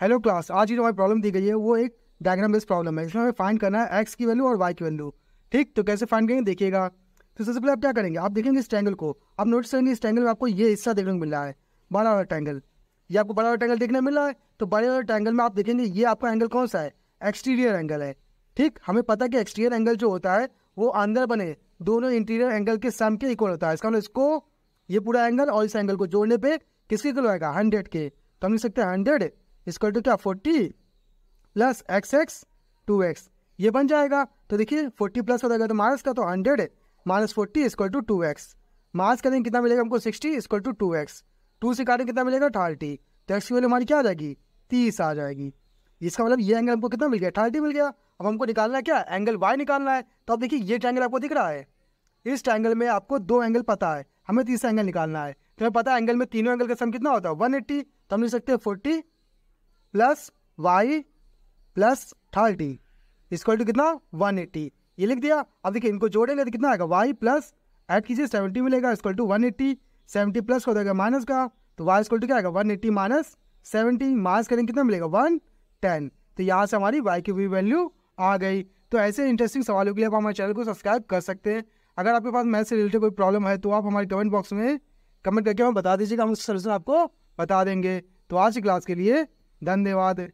hello class आज जो हमारी प्रॉब्लम दी गई है वो एक डायग्राम बेस्ड प्रॉब्लम है इसमें हमें फाइंड करना है एक्स की वैल्यू और वाई की वैल्यू ठीक तो कैसे फाइंड करेंगे देखिएगा तो सबसे पहले आप क्या करेंगे आप देखेंगे इस ट्रैंगल को आप नोटिस करेंगे इस ट्रैंगल में आपको ये हिस्सा देखने को मिल रहा है बड़ा वाला ट्रैंगल ये आपको बड़ा वाला ट्रैंगल देखने मिल रहा है तो बड़े वाले ट्रैंगल में आप देखेंगे ये आपका एंगल कौन सा है एक्सटीरियर एंगल है ठीक हमें पता है कि एक्सटीरियर एंगल जो होता है वो अंदर बने दोनों इंटीरियर एंगल के सम के इक्वल होता है इसका मतलब इसको ये पूरा एंगल और इस एंगल को जोड़ने पे किसके इक्वल आएगा हंड्रेड के तो हम लिख सकते हैं हंड्रेड इसको टू क्या forty plus x x two x ये बन जाएगा तो देखिए फोर्टी प्लस हो जाएगा तो माइनस का तो hundred minus forty equal to two x minus करेंगे कितना मिलेगा हमको sixty equal to two x two से काटेंगे कितना मिलेगा थर्टी तो एक्स की वैल्यू हमारी क्या आ जाएगी तीस आ जाएगी इसका मतलब ये एंगल हमको कितना मिल गया थर्टी मिल गया अब हमको निकालना है क्या एंगल वाई निकालना है तो अब देखिए ये ट्रायंगल आपको दिख रहा है इस एंगल में आपको दो एंगल पता है हमें तीसरा एंगल निकालना है तो हमें पता है एंगल में तीनों एंगल का सम कितना होता है वन एट्टी तो हम लिख सकते हैं forty plus y plus thirty equal to कितना वन एट्टी ये लिख दिया अब देखिए इनको जोड़ेंगे तो कितना आएगा वाई प्लस ऐड कीजिए सेवेंटी मिलेगा equal to one eighty seventy plus हो जाएगा माइनस का तो वाई इसक्वल टू क्या आएगा one eighty minus seventy minus करेंगे कितना मिलेगा वन टेन तो यहाँ से हमारी वाई की वैल्यू आ गई तो ऐसे इंटरेस्टिंग सवालों के लिए आप हमारे चैनल को सब्सक्राइब कर सकते हैं अगर आपके पास मैथ से रिलेटेड कोई प्रॉब्लम है तो आप हमारे कमेंट बॉक्स में कमेंट करके हमें बता दीजिएगा हम उस सर्विस आपको बता देंगे तो आज की क्लास के लिए धन्यवाद